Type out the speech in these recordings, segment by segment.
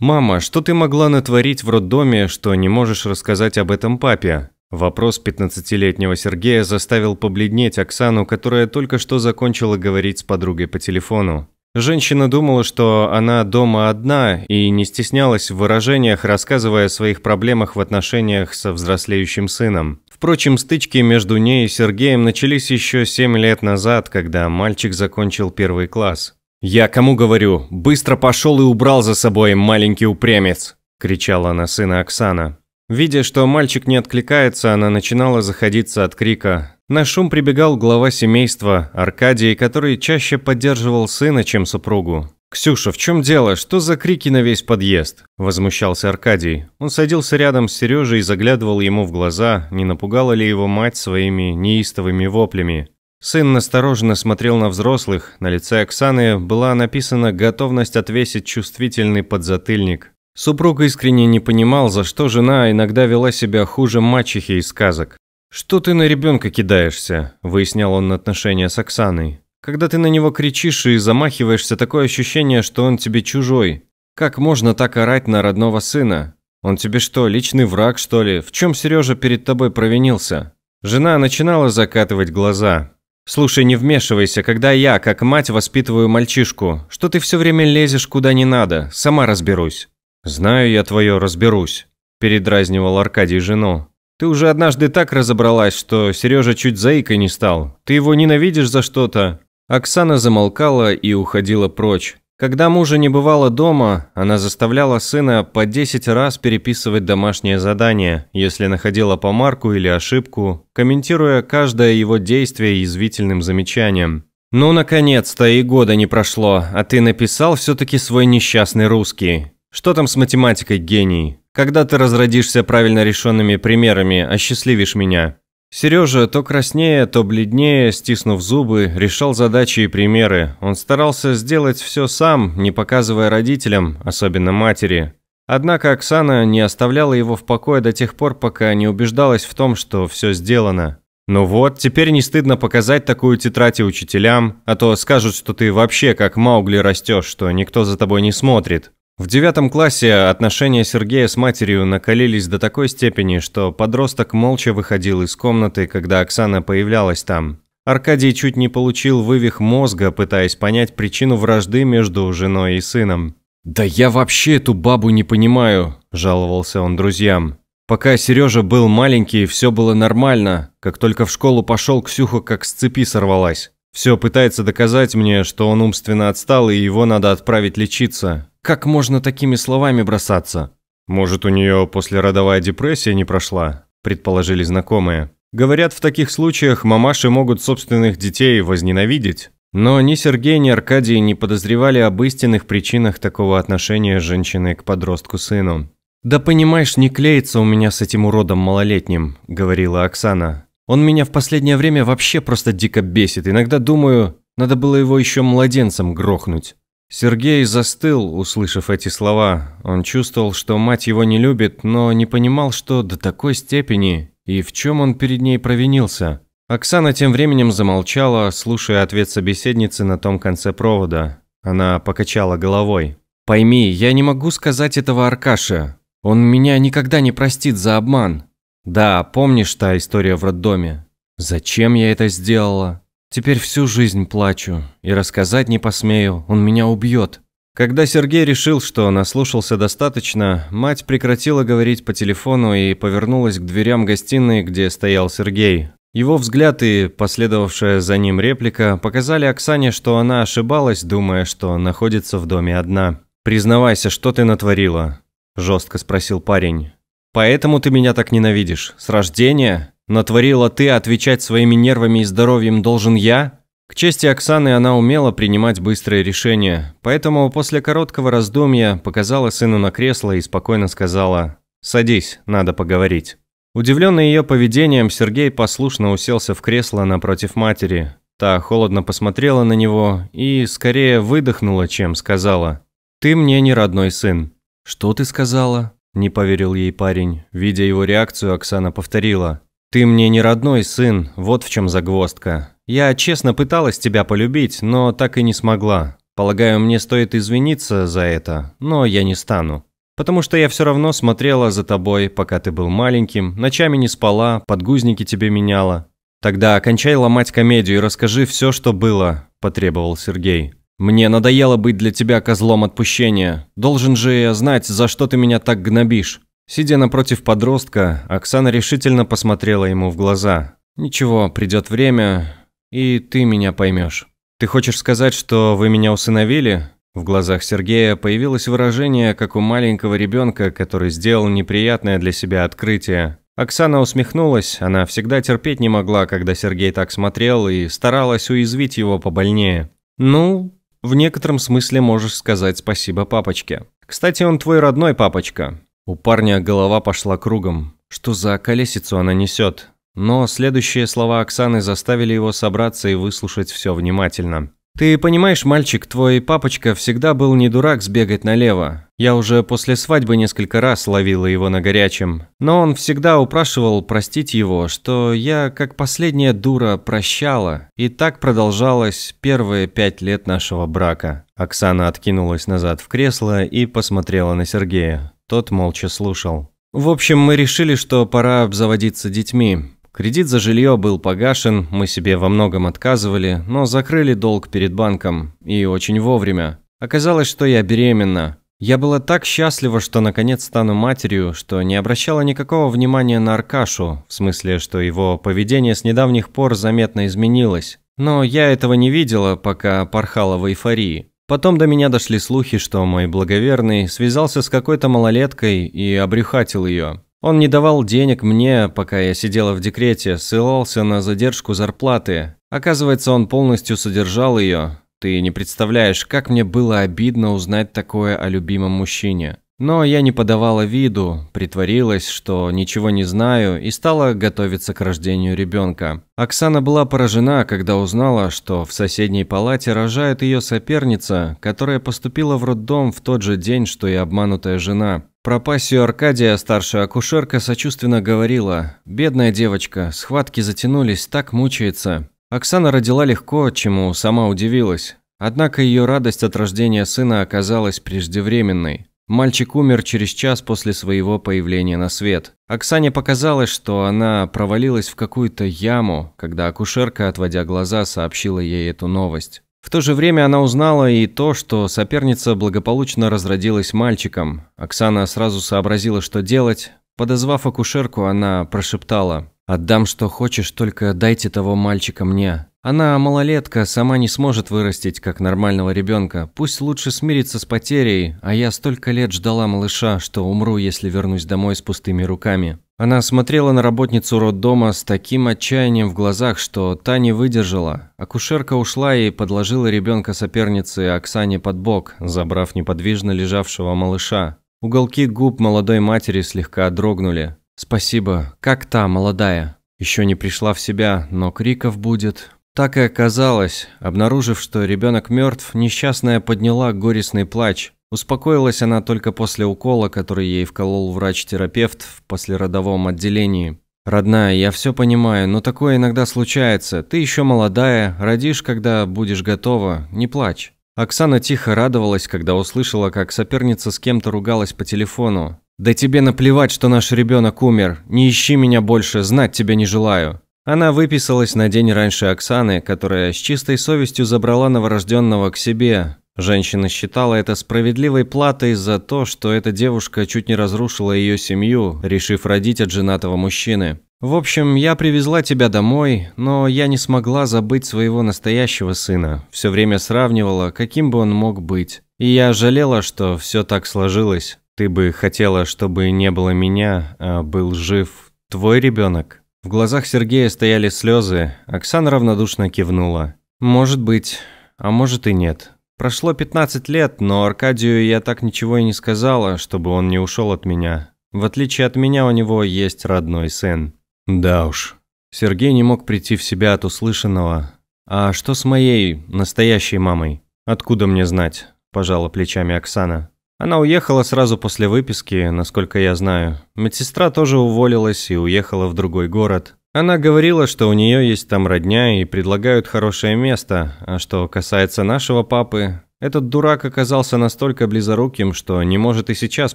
«Мама, что ты могла натворить в роддоме, что не можешь рассказать об этом папе?» Вопрос 15-летнего Сергея заставил побледнеть Оксану, которая только что закончила говорить с подругой по телефону. Женщина думала, что она дома одна и не стеснялась в выражениях, рассказывая о своих проблемах в отношениях со взрослеющим сыном. Впрочем, стычки между ней и Сергеем начались еще 7 лет назад, когда мальчик закончил первый класс. «Я кому говорю? Быстро пошел и убрал за собой, маленький упрямец!» – кричала на сына Оксана. Видя, что мальчик не откликается, она начинала заходиться от крика. На шум прибегал глава семейства, Аркадий, который чаще поддерживал сына, чем супругу. «Ксюша, в чем дело? Что за крики на весь подъезд?» – возмущался Аркадий. Он садился рядом с Сережей и заглядывал ему в глаза, не напугала ли его мать своими неистовыми воплями. Сын настороженно смотрел на взрослых, на лице Оксаны была написана готовность отвесить чувствительный подзатыльник. Супруг искренне не понимал, за что жена иногда вела себя хуже мачехи из сказок. «Что ты на ребенка кидаешься?» – выяснял он отношения с Оксаной. «Когда ты на него кричишь и замахиваешься, такое ощущение, что он тебе чужой. Как можно так орать на родного сына? Он тебе что, личный враг, что ли? В чем Сережа перед тобой провинился?» Жена начинала закатывать глаза. «Слушай, не вмешивайся, когда я, как мать, воспитываю мальчишку. Что ты все время лезешь куда не надо? Сама разберусь». «Знаю я твое, разберусь», – передразнивал Аркадий жену. «Ты уже однажды так разобралась, что Сережа чуть заикой не стал. Ты его ненавидишь за что-то». Оксана замолкала и уходила прочь. Когда мужа не бывало дома, она заставляла сына по 10 раз переписывать домашнее задание, если находила помарку или ошибку, комментируя каждое его действие язвительным замечанием. «Ну, наконец-то, и года не прошло, а ты написал все-таки свой несчастный русский. Что там с математикой, гений? Когда ты разродишься правильно решенными примерами, осчастливишь меня?» Сережа то краснее, то бледнее, стиснув зубы, решал задачи и примеры. Он старался сделать все сам, не показывая родителям, особенно матери. Однако Оксана не оставляла его в покое до тех пор, пока не убеждалась в том, что все сделано. «Ну вот, теперь не стыдно показать такую тетрадь учителям, а то скажут, что ты вообще как Маугли растешь, что никто за тобой не смотрит». В девятом классе отношения Сергея с матерью накалились до такой степени, что подросток молча выходил из комнаты, когда Оксана появлялась там. Аркадий чуть не получил вывих мозга, пытаясь понять причину вражды между женой и сыном. «Да я вообще эту бабу не понимаю», – жаловался он друзьям. Пока Сережа был маленький, все было нормально. Как только в школу пошел, Ксюха как с цепи сорвалась. Все пытается доказать мне, что он умственно отстал и его надо отправить лечиться. Как можно такими словами бросаться? Может, у нее послеродовая депрессия не прошла, предположили знакомые. Говорят, в таких случаях мамаши могут собственных детей возненавидеть. Но ни Сергей, ни Аркадий не подозревали об истинных причинах такого отношения женщины к подростку-сыну. «Да понимаешь, не клеится у меня с этим уродом малолетним», – говорила Оксана. «Он меня в последнее время вообще просто дико бесит. Иногда думаю, надо было его еще младенцем грохнуть». Сергей застыл, услышав эти слова. Он чувствовал, что мать его не любит, но не понимал, что до такой степени и в чем он перед ней провинился. Оксана тем временем замолчала, слушая ответ собеседницы на том конце провода. Она покачала головой. «Пойми, я не могу сказать этого Аркаше. Он меня никогда не простит за обман. Да, помнишь та история в роддоме? Зачем я это сделала? Теперь всю жизнь плачу, и рассказать не посмею, он меня убьет. Когда Сергей решил, что наслушался достаточно, мать прекратила говорить по телефону и повернулась к дверям гостиной, где стоял Сергей. Его взгляд и последовавшая за ним реплика показали Оксане, что она ошибалась, думая, что находится в доме одна. «Признавайся, что ты натворила?» – жестко спросил парень. «Поэтому ты меня так ненавидишь? С рождения?» натворила ты, отвечать своими нервами и здоровьем должен я?» К чести Оксаны она умела принимать быстрые решения, поэтому после короткого раздумья показала сыну на кресло и спокойно сказала «Садись, надо поговорить». Удивленный ее поведением, Сергей послушно уселся в кресло напротив матери. Та холодно посмотрела на него и скорее выдохнула, чем сказала «Ты мне не родной сын». «Что ты сказала?» – не поверил ей парень. Видя его реакцию, Оксана повторила «Ты мне не родной сын, вот в чем загвоздка. Я честно пыталась тебя полюбить, но так и не смогла. Полагаю, мне стоит извиниться за это, но я не стану. Потому что я все равно смотрела за тобой, пока ты был маленьким, ночами не спала, подгузники тебе меняла. Тогда окончай ломать комедию и расскажи все, что было», – потребовал Сергей. «Мне надоело быть для тебя козлом отпущения. Должен же я знать, за что ты меня так гнобишь». Сидя напротив подростка, Оксана решительно посмотрела ему в глаза. «Ничего, придет время, и ты меня поймешь. Ты хочешь сказать, что вы меня усыновили?» В глазах Сергея появилось выражение, как у маленького ребенка, который сделал неприятное для себя открытие. Оксана усмехнулась, она всегда терпеть не могла, когда Сергей так смотрел, и старалась уязвить его побольнее. «Ну, в некотором смысле можешь сказать спасибо папочке. Кстати, он твой родной папочка. У парня голова пошла кругом. Что за колесицу она несет? Но следующие слова Оксаны заставили его собраться и выслушать все внимательно. «Ты понимаешь, мальчик, твой папочка всегда был не дурак сбегать налево. Я уже после свадьбы несколько раз ловила его на горячем. Но он всегда упрашивал простить его, что я, как последняя дура, прощала. И так продолжалось первые пять лет нашего брака». Оксана откинулась назад в кресло и посмотрела на Сергея. Тот молча слушал. В общем, мы решили, что пора обзаводиться детьми. Кредит за жилье был погашен, мы себе во многом отказывали, но закрыли долг перед банком. И очень вовремя. Оказалось, что я беременна. Я была так счастлива, что наконец стану матерью, что не обращала никакого внимания на Аркашу, в смысле, что его поведение с недавних пор заметно изменилось. Но я этого не видела, пока порхала в эйфории. Потом до меня дошли слухи, что мой благоверный связался с какой-то малолеткой и обрюхатил ее. Он не давал денег мне, пока я сидела в декрете, ссылался на задержку зарплаты. Оказывается, он полностью содержал ее. Ты не представляешь, как мне было обидно узнать такое о любимом мужчине. Но я не подавала виду, притворилась, что ничего не знаю и стала готовиться к рождению ребенка. Оксана была поражена, когда узнала, что в соседней палате рожает ее соперница, которая поступила в роддом в тот же день, что и обманутая жена. Про пассию Аркадия старшая акушерка сочувственно говорила «Бедная девочка, схватки затянулись, так мучается». Оксана родила легко, чему сама удивилась. Однако ее радость от рождения сына оказалась преждевременной. Мальчик умер через час после своего появления на свет. Оксане показалось, что она провалилась в какую-то яму, когда акушерка, отводя глаза, сообщила ей эту новость. В то же время она узнала и то, что соперница благополучно разродилась мальчиком. Оксана сразу сообразила, что делать. Подозвав акушерку, она прошептала «Отдам, что хочешь, только дайте того мальчика мне». Она малолетка, сама не сможет вырастить, как нормального ребенка. Пусть лучше смирится с потерей, а я столько лет ждала малыша, что умру, если вернусь домой с пустыми руками. Она смотрела на работницу роддома с таким отчаянием в глазах, что та не выдержала. Акушерка ушла и подложила ребенка сопернице Оксане под бок, забрав неподвижно лежавшего малыша. Уголки губ молодой матери слегка дрогнули. «Спасибо. Как та, молодая?» Еще не пришла в себя, но криков будет. Так и оказалось. Обнаружив, что ребенок мертв, несчастная подняла горестный плач. Успокоилась она только после укола, который ей вколол врач-терапевт в послеродовом отделении. «Родная, я все понимаю, но такое иногда случается. Ты еще молодая, родишь, когда будешь готова, не плачь». Оксана тихо радовалась, когда услышала, как соперница с кем-то ругалась по телефону. «Да тебе наплевать, что наш ребенок умер. Не ищи меня больше, знать тебя не желаю». Она выписалась на день раньше Оксаны, которая с чистой совестью забрала новорожденного к себе. Женщина считала это справедливой платой за то, что эта девушка чуть не разрушила ее семью, решив родить от женатого мужчины. «В общем, я привезла тебя домой, но я не смогла забыть своего настоящего сына. Все время сравнивала, каким бы он мог быть. И я жалела, что все так сложилось. Ты бы хотела, чтобы не было меня, а был жив твой ребенок». В глазах Сергея стояли слезы. Оксана равнодушно кивнула. «Может быть, а может и нет. Прошло 15 лет, но Аркадию я так ничего и не сказала, чтобы он не ушел от меня. В отличие от меня, у него есть родной сын». «Да уж». Сергей не мог прийти в себя от услышанного. «А что с моей, настоящей мамой?» «Откуда мне знать?» – пожала плечами Оксана. Она уехала сразу после выписки, насколько я знаю. Медсестра тоже уволилась и уехала в другой город. Она говорила, что у нее есть там родня и предлагают хорошее место, а что касается нашего папы, этот дурак оказался настолько близоруким, что не может и сейчас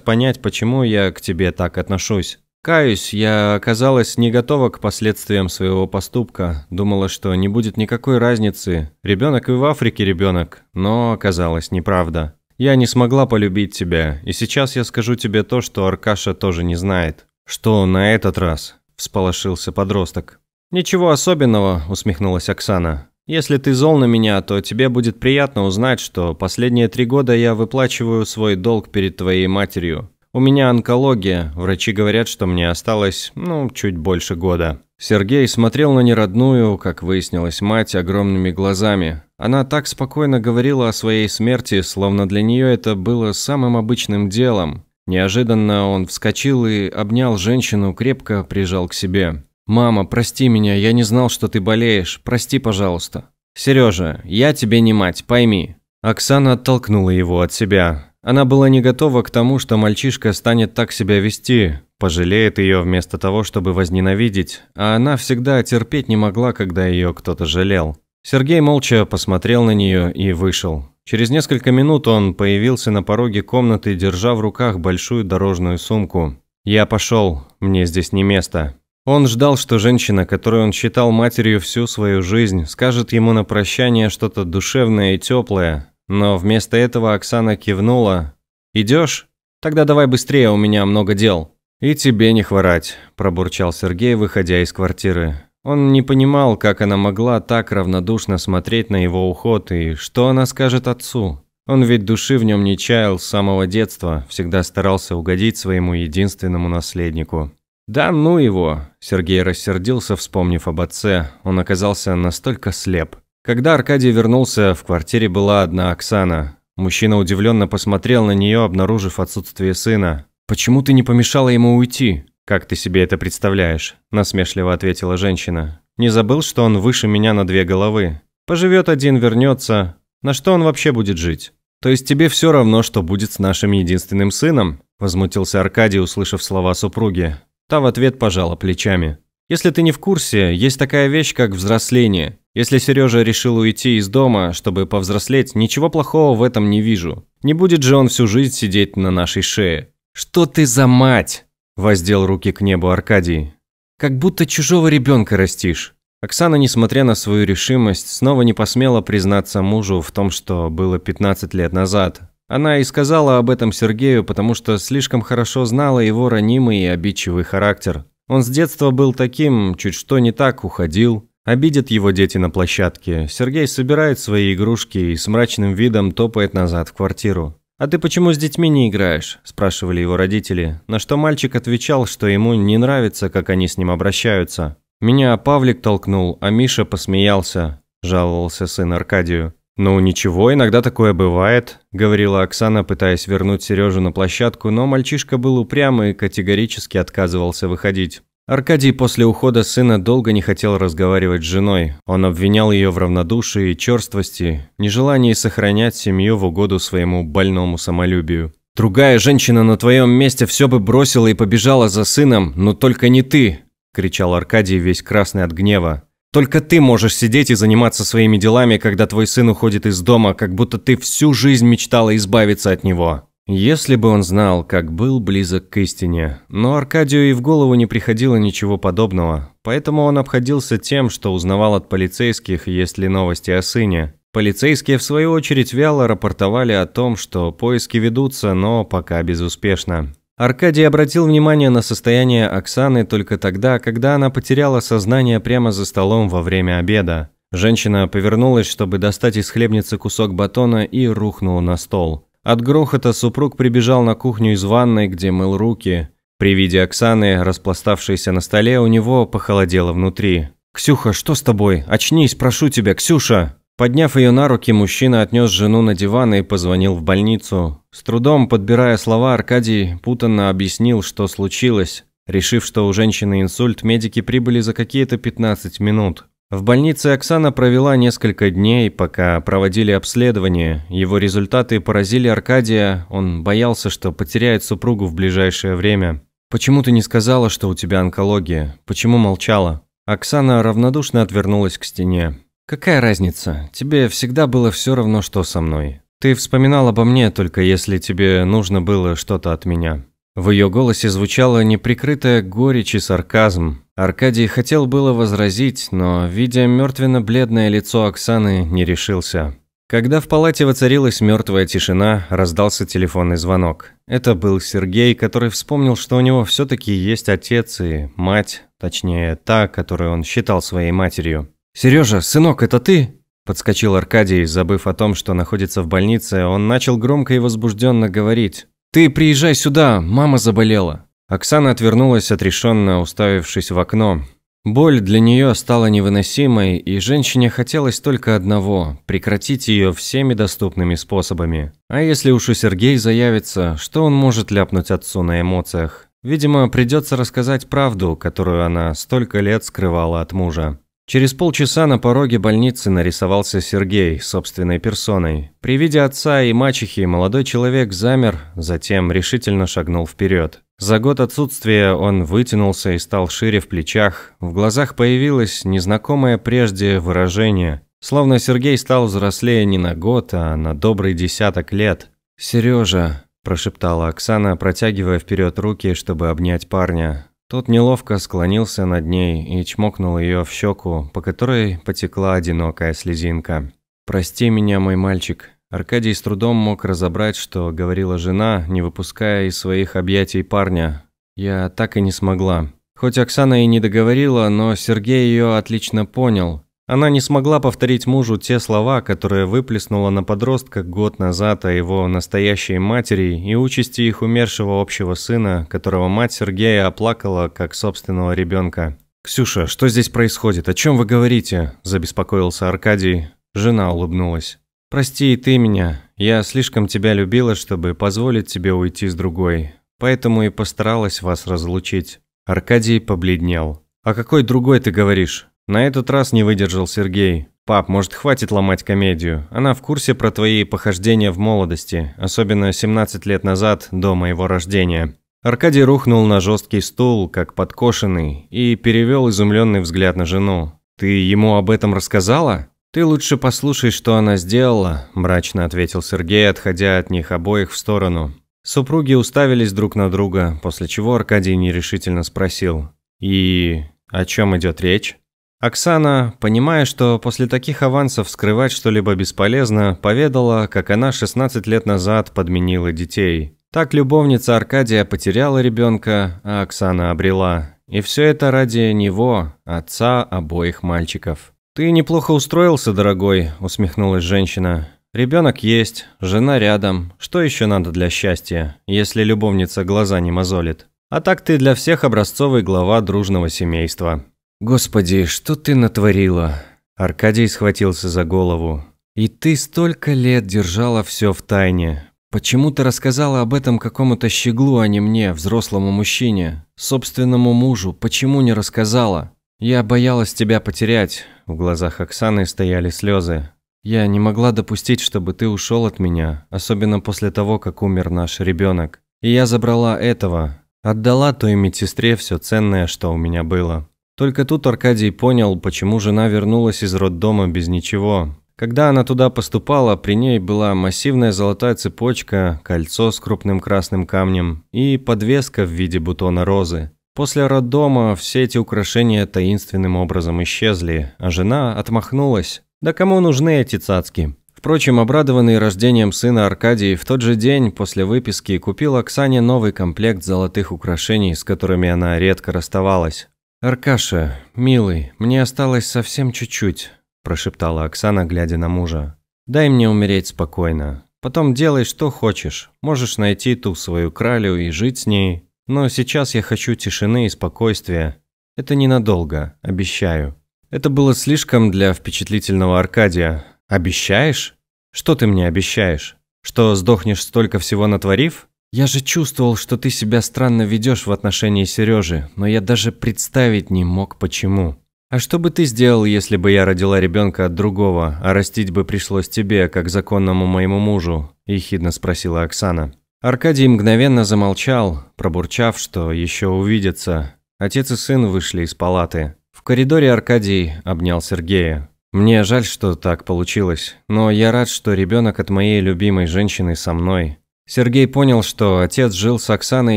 понять, почему я к тебе так отношусь. Каюсь, я оказалась не готова к последствиям своего поступка, думала, что не будет никакой разницы, ребенок и в Африке ребенок, но оказалось неправда. Я не смогла полюбить тебя, и сейчас я скажу тебе то, что Аркаша тоже не знает. Что на этот раз? Всполошился подросток. Ничего особенного, усмехнулась Оксана. Если ты зол на меня, то тебе будет приятно узнать, что последние три года я выплачиваю свой долг перед твоей матерью. У меня онкология, врачи говорят, что мне осталось, ну, чуть больше года. Сергей смотрел на неродную, как выяснилось, мать огромными глазами. Она так спокойно говорила о своей смерти, словно для нее это было самым обычным делом. Неожиданно он вскочил и обнял женщину, крепко прижал к себе. «Мама, прости меня, я не знал, что ты болеешь. Прости, пожалуйста». «Сережа, я тебе не мать, пойми». Оксана оттолкнула его от себя. Она была не готова к тому, что мальчишка станет так себя вести, пожалеет ее вместо того, чтобы возненавидеть, а она всегда терпеть не могла, когда ее кто-то жалел. Сергей молча посмотрел на нее и вышел. Через несколько минут он появился на пороге комнаты, держа в руках большую дорожную сумку. «Я пошел, мне здесь не место». Он ждал, что женщина, которую он считал матерью всю свою жизнь, скажет ему на прощание что-то душевное и теплое, но вместо этого Оксана кивнула. «Идешь? Тогда давай быстрее, у меня много дел». «И тебе не хворать», – пробурчал Сергей, выходя из квартиры. Он не понимал, как она могла так равнодушно смотреть на его уход и что она скажет отцу. Он ведь души в нем не чаял с самого детства, всегда старался угодить своему единственному наследнику. «Да ну его!» – Сергей рассердился, вспомнив об отце. Он оказался настолько слеп. Когда Аркадий вернулся, в квартире была одна Оксана. Мужчина удивленно посмотрел на нее, обнаружив отсутствие сына. «Почему ты не помешала ему уйти?» «Как ты себе это представляешь?» – насмешливо ответила женщина. «Не забыл, что он выше меня на две головы. Поживет один, вернется. На что он вообще будет жить?» «То есть тебе все равно, что будет с нашим единственным сыном?» – возмутился Аркадий, услышав слова супруги. Та в ответ пожала плечами. «Если ты не в курсе, есть такая вещь, как взросление. Если Сережа решил уйти из дома, чтобы повзрослеть, ничего плохого в этом не вижу. Не будет же он всю жизнь сидеть на нашей шее. «Что ты за мать?» – воздел руки к небу Аркадий. «Как будто чужого ребенка растишь». Оксана, несмотря на свою решимость, снова не посмела признаться мужу в том, что было 15 лет назад. Она и сказала об этом Сергею, потому что слишком хорошо знала его ранимый и обидчивый характер. Он с детства был таким, чуть что не так уходил, Обидят его дети на площадке. Сергей собирает свои игрушки и с мрачным видом топает назад в квартиру. «А ты почему с детьми не играешь?» – спрашивали его родители, на что мальчик отвечал, что ему не нравится, как они с ним обращаются. «Меня Павлик толкнул, а Миша посмеялся», – жаловался сын Аркадию. «Ну ничего, иногда такое бывает», – говорила Оксана, пытаясь вернуть Сережу на площадку, но мальчишка был упрям и категорически отказывался выходить. Аркадий после ухода сына долго не хотел разговаривать с женой. Он обвинял ее в равнодушии, черствости, нежелании сохранять семью в угоду своему больному самолюбию. «Другая женщина на твоем месте все бы бросила и побежала за сыном, но только не ты!» – кричал Аркадий, весь красный от гнева. «Только ты можешь сидеть и заниматься своими делами, когда твой сын уходит из дома, как будто ты всю жизнь мечтала избавиться от него!» Если бы он знал, как был близок к истине, но Аркадию и в голову не приходило ничего подобного, поэтому он обходился тем, что узнавал от полицейских, есть ли новости о сыне. Полицейские, в свою очередь, вяло рапортовали о том, что поиски ведутся, но пока безуспешно. Аркадий обратил внимание на состояние Оксаны только тогда, когда она потеряла сознание прямо за столом во время обеда. Женщина повернулась, чтобы достать из хлебницы кусок батона и рухнула на стол. От грохота супруг прибежал на кухню из ванной, где мыл руки. При виде Оксаны, распластавшейся на столе, у него похолодело внутри. «Ксюха, что с тобой? Очнись, прошу тебя, Ксюша!» Подняв ее на руки, мужчина отнес жену на диван и позвонил в больницу. С трудом, подбирая слова, Аркадий путанно объяснил, что случилось. Решив, что у женщины инсульт, медики прибыли за какие-то 15 минут. В больнице Оксана провела несколько дней, пока проводили обследование. Его результаты поразили Аркадия, он боялся, что потеряет супругу в ближайшее время. «Почему ты не сказала, что у тебя онкология? Почему молчала?» Оксана равнодушно отвернулась к стене. «Какая разница? Тебе всегда было все равно, что со мной. Ты вспоминал обо мне, только если тебе нужно было что-то от меня». В ее голосе звучала неприкрытая горечь и сарказм. Аркадий хотел было возразить, но, видя мертвенно-бледное лицо Оксаны, не решился. Когда в палате воцарилась мертвая тишина, раздался телефонный звонок. Это был Сергей, который вспомнил, что у него все-таки есть отец и мать, точнее, та, которую он считал своей матерью. «Сережа, сынок, это ты?» Подскочил Аркадий, забыв о том, что находится в больнице, он начал громко и возбужденно говорить. «Ты приезжай сюда, мама заболела. Оксана отвернулась отрешенно, уставившись в окно. Боль для нее стала невыносимой, и женщине хотелось только одного – прекратить ее всеми доступными способами. А если уж у Сергей заявится, что он может ляпнуть отцу на эмоциях? Видимо, придется рассказать правду, которую она столько лет скрывала от мужа. Через полчаса на пороге больницы нарисовался Сергей собственной персоной. При виде отца и мачехи молодой человек замер, затем решительно шагнул вперед. За год отсутствия он вытянулся и стал шире в плечах, в глазах появилось незнакомое прежде выражение, словно Сергей стал взрослее не на год, а на добрый десяток лет. «Сережа», – прошептала Оксана, протягивая вперед руки, чтобы обнять парня. Тот неловко склонился над ней и чмокнул ее в щеку, по которой потекла одинокая слезинка. «Прости меня, мой мальчик», Аркадий с трудом мог разобрать, что говорила жена, не выпуская из своих объятий парня. Я так и не смогла. Хоть Оксана и не договорила, но Сергей ее отлично понял. Она не смогла повторить мужу те слова, которые выплеснула на подростка год назад о его настоящей матери и участи их умершего общего сына, которого мать Сергея оплакала как собственного ребенка. «Ксюша, что здесь происходит? О чем вы говорите?» – забеспокоился Аркадий. Жена улыбнулась. Прости и ты меня. Я слишком тебя любила, чтобы позволить тебе уйти с другой. Поэтому и постаралась вас разлучить. Аркадий побледнел. А какой другой ты говоришь? На этот раз не выдержал Сергей. Пап, может, хватит ломать комедию? Она в курсе про твои похождения в молодости, особенно 17 лет назад, до моего рождения. Аркадий рухнул на жесткий стул, как подкошенный, и перевел изумленный взгляд на жену. Ты ему об этом рассказала? «Ты лучше послушай, что она сделала», – мрачно ответил Сергей, отходя от них обоих в сторону. Супруги уставились друг на друга, после чего Аркадий нерешительно спросил. «И о чем идет речь?» Оксана, понимая, что после таких авансов скрывать что-либо бесполезно, поведала, как она 16 лет назад подменила детей. Так любовница Аркадия потеряла ребенка, а Оксана обрела. И все это ради него, отца обоих мальчиков. «Ты неплохо устроился, дорогой», – усмехнулась женщина. «Ребенок есть, жена рядом. Что еще надо для счастья, если любовница глаза не мозолит? А так ты для всех образцовый глава дружного семейства». «Господи, что ты натворила?» Аркадий схватился за голову. «И ты столько лет держала все в тайне. Почему ты рассказала об этом какому-то щеглу, а не мне, взрослому мужчине, собственному мужу? Почему не рассказала? Я боялась тебя потерять. В глазах Оксаны стояли слезы. «Я не могла допустить, чтобы ты ушел от меня, особенно после того, как умер наш ребенок. И я забрала этого, отдала той медсестре все ценное, что у меня было». Только тут Аркадий понял, почему жена вернулась из роддома без ничего. Когда она туда поступала, при ней была массивная золотая цепочка, кольцо с крупным красным камнем и подвеска в виде бутона розы. После роддома все эти украшения таинственным образом исчезли, а жена отмахнулась. «Да кому нужны эти цацки?» Впрочем, обрадованный рождением сына Аркадий в тот же день после выписки купил Оксане новый комплект золотых украшений, с которыми она редко расставалась. «Аркаша, милый, мне осталось совсем чуть-чуть», – прошептала Оксана, глядя на мужа. «Дай мне умереть спокойно. Потом делай, что хочешь. Можешь найти ту свою кралю и жить с ней. Но сейчас я хочу тишины и спокойствия. Это ненадолго, обещаю. Это было слишком для впечатлительного Аркадия. Обещаешь? Что ты мне обещаешь? Что сдохнешь столько всего натворив? Я же чувствовал, что ты себя странно ведешь в отношении Сережи, но я даже представить не мог почему. А что бы ты сделал, если бы я родила ребенка от другого, а растить бы пришлось тебе, как законному моему мужу? ехидно спросила Оксана. Аркадий мгновенно замолчал, пробурчав, что еще увидятся. Отец и сын вышли из палаты. В коридоре Аркадий обнял Сергея. «Мне жаль, что так получилось, но я рад, что ребенок от моей любимой женщины со мной». Сергей понял, что отец жил с Оксаной,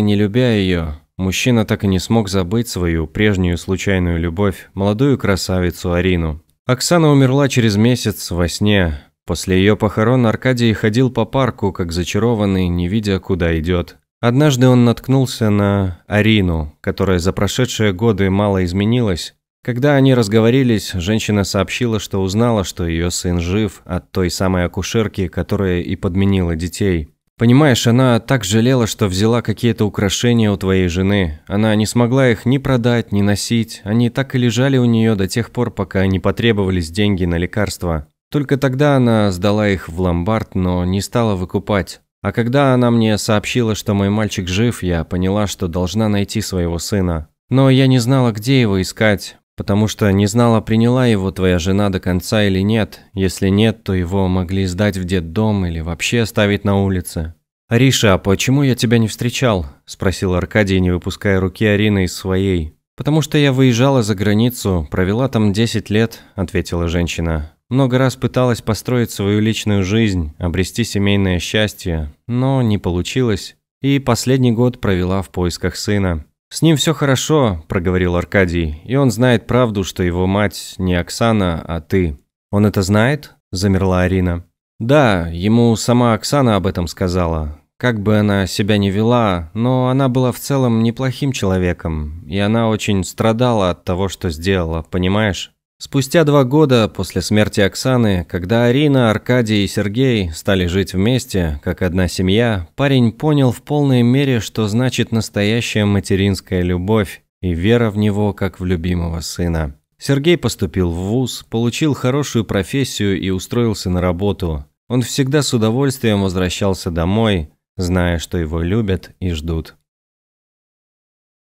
не любя ее. Мужчина так и не смог забыть свою прежнюю случайную любовь, молодую красавицу Арину. Оксана умерла через месяц во сне, После ее похорон Аркадий ходил по парку, как зачарованный, не видя, куда идет. Однажды он наткнулся на Арину, которая за прошедшие годы мало изменилась. Когда они разговорились, женщина сообщила, что узнала, что ее сын жив от той самой акушерки, которая и подменила детей. Понимаешь, она так жалела, что взяла какие-то украшения у твоей жены. Она не смогла их ни продать, ни носить. Они так и лежали у нее до тех пор, пока не потребовались деньги на лекарства. Только тогда она сдала их в ломбард, но не стала выкупать. А когда она мне сообщила, что мой мальчик жив, я поняла, что должна найти своего сына. Но я не знала, где его искать, потому что не знала, приняла его твоя жена до конца или нет. Если нет, то его могли сдать в детдом или вообще оставить на улице. «Риша, а почему я тебя не встречал?» – спросил Аркадий, не выпуская руки Арины из своей. «Потому что я выезжала за границу, провела там 10 лет», – ответила женщина. Много раз пыталась построить свою личную жизнь, обрести семейное счастье, но не получилось. И последний год провела в поисках сына. «С ним все хорошо», – проговорил Аркадий, – «и он знает правду, что его мать не Оксана, а ты». «Он это знает?» – замерла Арина. «Да, ему сама Оксана об этом сказала. Как бы она себя ни вела, но она была в целом неплохим человеком, и она очень страдала от того, что сделала, понимаешь?» Спустя два года после смерти Оксаны, когда Арина, Аркадий и Сергей стали жить вместе, как одна семья, парень понял в полной мере, что значит настоящая материнская любовь и вера в него, как в любимого сына. Сергей поступил в ВУЗ, получил хорошую профессию и устроился на работу. Он всегда с удовольствием возвращался домой, зная, что его любят и ждут.